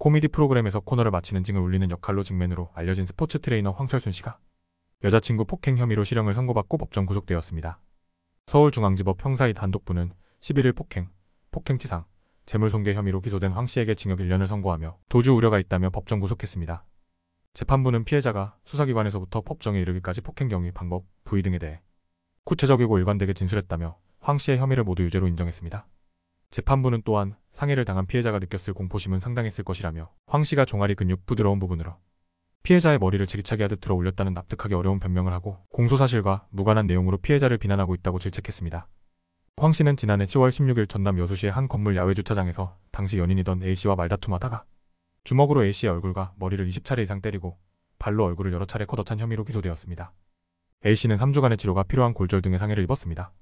코미디 프로그램에서 코너를 마치는 징을 울리는 역할로 직면으로 알려진 스포츠 트레이너 황철순 씨가 여자친구 폭행 혐의로 실형을 선고받고 법정 구속되었습니다. 서울중앙지법 형사2 단독부는 11일 폭행, 폭행치상, 재물손괴 혐의로 기소된 황 씨에게 징역 1년을 선고하며 도주 우려가 있다며 법정 구속했습니다. 재판부는 피해자가 수사기관에서부터 법정에 이르기까지 폭행 경위, 방법, 부위 등에 대해 구체적이고 일관되게 진술했다며 황 씨의 혐의를 모두 유죄로 인정했습니다. 재판부는 또한 상해를 당한 피해자가 느꼈을 공포심은 상당했을 것이라며 황 씨가 종아리 근육 부드러운 부분으로 피해자의 머리를 제기차게 하듯 들어 올렸다는 납득하기 어려운 변명을 하고 공소사실과 무관한 내용으로 피해자를 비난하고 있다고 질책했습니다. 황 씨는 지난해 7월 16일 전남 여수시의 한 건물 야외 주차장에서 당시 연인이던 A씨와 말다툼하다가 주먹으로 A씨의 얼굴과 머리를 20차례 이상 때리고 발로 얼굴을 여러 차례 걷어찬 혐의로 기소되었습니다. A씨는 3주간의 치료가 필요한 골절 등의 상해를 입었습니다.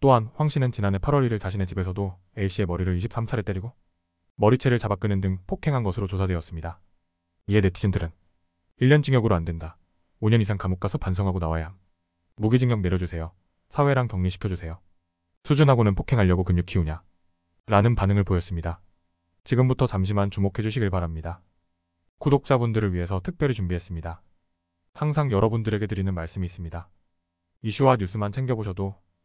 또한 황 씨는 지난해 8월 1일 자신의 집에서도 A씨의 머리를 23차례 때리고 머리채를 잡아 끄는 등 폭행한 것으로 조사되었습니다. 이에 네티즌들은 1년 징역으로 안 된다. 5년 이상 감옥 가서 반성하고 나와야 함. 무기징역 내려주세요. 사회랑 격리시켜주세요. 수준하고는 폭행하려고 근육 키우냐. 라는 반응을 보였습니다. 지금부터 잠시만 주목해 주시길 바랍니다. 구독자분들을 위해서 특별히 준비했습니다. 항상 여러분들에게 드리는 말씀이 있습니다. 이슈와 뉴스만 챙겨보셔도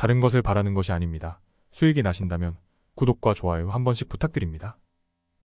다른 것을 바라는 것이 아닙니다. 수익이 나신다면 구독과 좋아요 한 번씩 부탁드립니다.